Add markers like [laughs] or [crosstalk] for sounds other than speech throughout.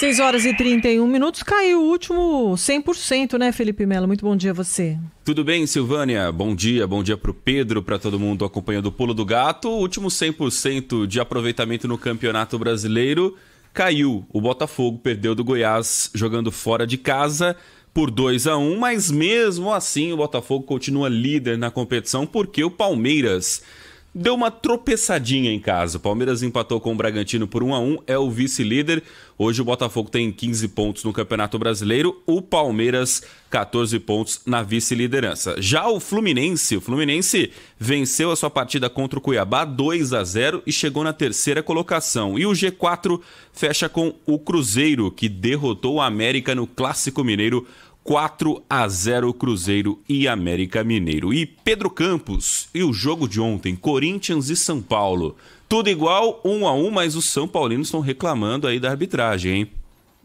6 horas e 31 minutos. Caiu o último 100%, né, Felipe Melo? Muito bom dia a você. Tudo bem, Silvânia? Bom dia, bom dia para o Pedro, para todo mundo acompanhando o Pulo do Gato. O último 100% de aproveitamento no Campeonato Brasileiro caiu. O Botafogo perdeu do Goiás jogando fora de casa por 2 a 1, mas mesmo assim o Botafogo continua líder na competição porque o Palmeiras deu uma tropeçadinha em casa. O Palmeiras empatou com o Bragantino por 1 a 1, é o vice-líder. Hoje o Botafogo tem 15 pontos no Campeonato Brasileiro, o Palmeiras 14 pontos na vice-liderança. Já o Fluminense, o Fluminense venceu a sua partida contra o Cuiabá 2 a 0 e chegou na terceira colocação. E o G4 fecha com o Cruzeiro, que derrotou o América no Clássico Mineiro 4 a 0 Cruzeiro e América Mineiro. E Pedro Campos e o jogo de ontem, Corinthians e São Paulo. Tudo igual, 1 um a 1, mas os São Paulinos estão reclamando aí da arbitragem, hein?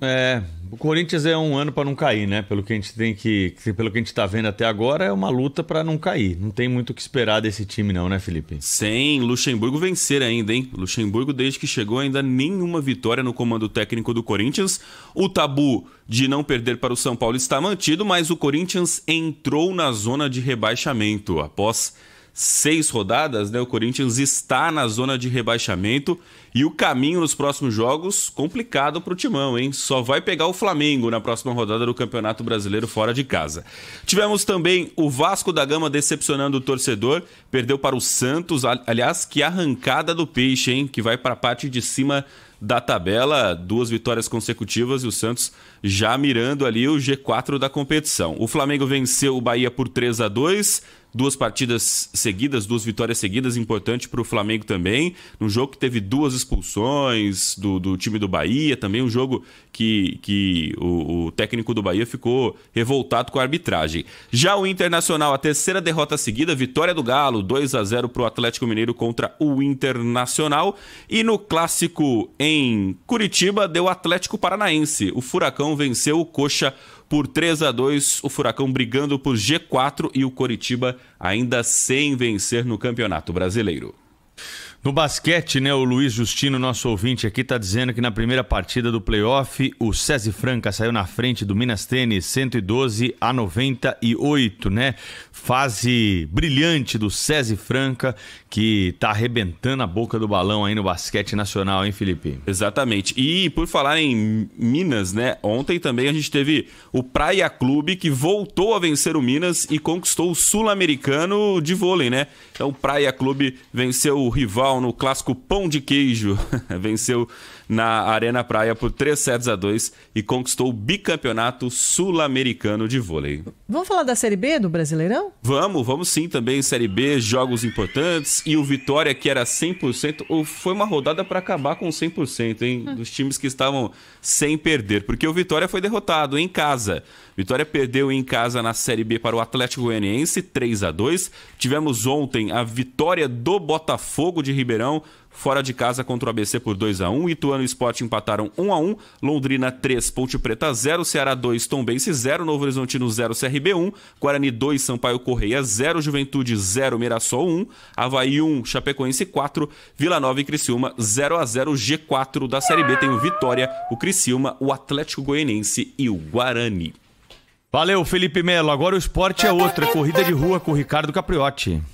É, o Corinthians é um ano para não cair, né? Pelo que a gente tem que, pelo que a gente tá vendo até agora, é uma luta para não cair. Não tem muito o que esperar desse time não, né, Felipe? Sem Luxemburgo vencer ainda, hein? Luxemburgo desde que chegou ainda nenhuma vitória no comando técnico do Corinthians. O tabu de não perder para o São Paulo está mantido, mas o Corinthians entrou na zona de rebaixamento após seis rodadas, né, o Corinthians está na zona de rebaixamento e o caminho nos próximos jogos complicado para o Timão, hein? Só vai pegar o Flamengo na próxima rodada do Campeonato Brasileiro fora de casa. Tivemos também o Vasco da Gama decepcionando o torcedor, perdeu para o Santos, aliás, que arrancada do peixe, hein? Que vai para a parte de cima da tabela, duas vitórias consecutivas e o Santos já mirando ali o G4 da competição. O Flamengo venceu o Bahia por 3 a 2 duas partidas seguidas, duas vitórias seguidas, importante para o Flamengo também. Num jogo que teve duas expulsões do, do time do Bahia, também um jogo que, que o, o, técnico do Bahia ficou revoltado com a arbitragem. Já o Internacional, a terceira derrota seguida, vitória do Galo, 2 a 0 para o Atlético Mineiro contra o Internacional. E no clássico em Curitiba, deu Atlético Paranaense. O Furacão venceu o Coxa por 3 a 2 o Furacão brigando por G4 e o Coritiba ainda sem vencer no Campeonato Brasileiro. No basquete, né, o Luiz Justino, nosso ouvinte aqui, está dizendo que na primeira partida do playoff, o César Franca saiu na frente do Minas Tênis 112 a 98, né? Fase brilhante do César Franca, que está arrebentando a boca do balão aí no basquete nacional, hein, Felipe? Exatamente. E por falar em Minas, né? Ontem também a gente teve o Praia Clube que voltou a vencer o Minas e conquistou o Sul-Americano de vôlei, né? Então o Praia Clube venceu o rival no clássico Pão de Queijo. [laughs] Venceu na Arena Praia por 3 sets a 2 e conquistou o bicampeonato sul-americano de vôlei. Vamos falar da Série B do Brasileirão? Vamos, vamos sim também. Série B, jogos importantes e o Vitória que era 100%, ou foi uma rodada para acabar com 100%, hein? Hum. Dos times que estavam sem perder, porque o Vitória foi derrotado em casa. Vitória perdeu em casa na Série B para o Atlético Goianiense 3 a 2. Tivemos ontem a vitória do Botafogo de Ribeirão, fora de casa contra o ABC por 2 a 1 Ituano e Sport empataram 1 a 1 Londrina 3, Ponte Preta 0, Ceará 2, Tombense 0, Novo Horizontino 0, CRB 1, Guarani 2, Sampaio Correia 0, Juventude 0, Mirassol 1, Havaí 1, Chapecoense 4, Vila Nova e Criciúma 0 a 0 G4 da Série B tem o Vitória, o Criciúma, o Atlético Goianiense e o Guarani. Valeu, Felipe Melo. Agora o esporte é outro. É corrida de rua com o Ricardo Capriotti.